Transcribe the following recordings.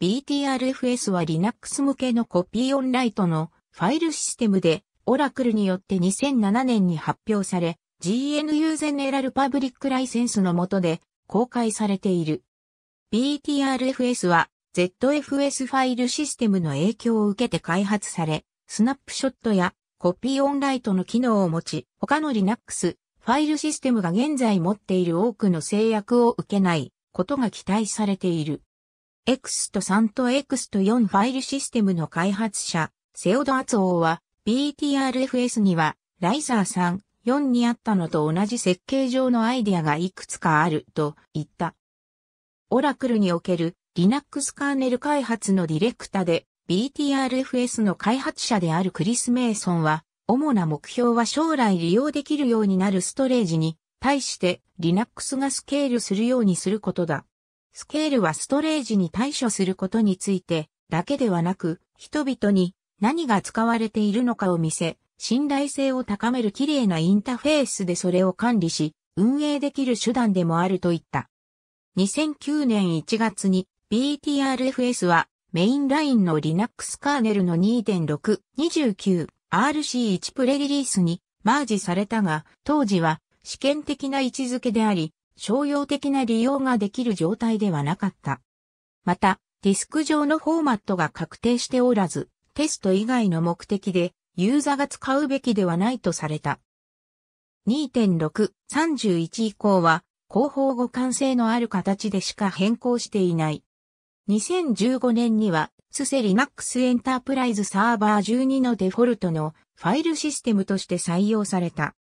BTRFS は Linux 向けのコピーオンライトのファイルシステムで、オラクルによって2007年に発表され、GNU ゼネラルパブリックライセンスの下で公開されている。BTRFS は ZFS ファイルシステムの影響を受けて開発され、スナップショットやコピーオンライトの機能を持ち、他の Linux ファイルシステムが現在持っている多くの制約を受けないことが期待されている。X と3と X と4ファイルシステムの開発者、セオドアツオは、BTRFS には、ライザー3、4にあったのと同じ設計上のアイデアがいくつかあると言った。オラクルにおける Linux カーネル開発のディレクタで BTRFS の開発者であるクリス・メイソンは、主な目標は将来利用できるようになるストレージに対して Linux がスケールするようにすることだ。スケールはストレージに対処することについて、だけではなく、人々に何が使われているのかを見せ、信頼性を高める綺麗なインターフェースでそれを管理し、運営できる手段でもあるといった。2009年1月に BTRFS はメインラインの Linux カーネルの2.629 RC1 プレリリースにマージされたが、当時は試験的な位置づけであり、商用的な利用ができる状態ではなかった。また、ディスク上のフォーマットが確定しておらず、テスト以外の目的でユーザーが使うべきではないとされた。2.6.31以降は、広報互換性のある形でしか変更していない。2015年には、スセリナックスエンタープライズサーバー12のデフォルトのファイルシステムとして採用された。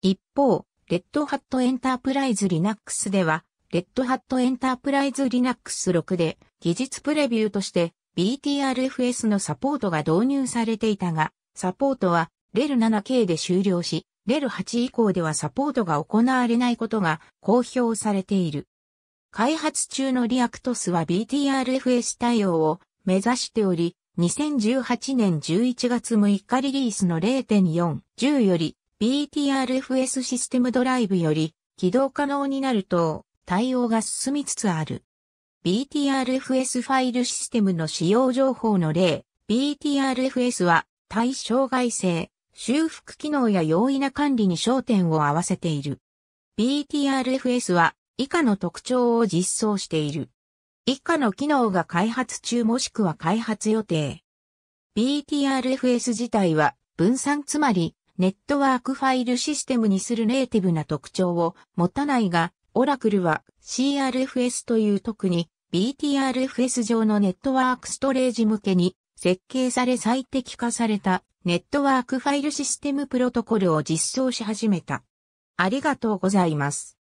一方、レッドハットエンタープライズリナックスでは、レッドハットエンタープライズリナックス6で技術プレビューとして BTRFS のサポートが導入されていたが、サポートはレル7 k で終了し、レル8以降ではサポートが行われないことが公表されている。開発中のリアクトスは BTRFS 対応を目指しており、2018年11月6日リリースの0.410より BTRFS システムドライブより起動可能になると対応が進みつつある。BTRFS ファイルシステムの使用情報の例、BTRFS は対障害性、修復機能や容易な管理に焦点を合わせている。BTRFS は以下の特徴を実装している。以下の機能が開発中もしくは開発予定。BTRFS 自体は分散つまりネットワークファイルシステムにするネイティブな特徴を持たないが、オラクルは CRFS という特に BTRFS 上のネットワークストレージ向けに設計され最適化されたネットワークファイルシステムプロトコルを実装し始めた。ありがとうございます。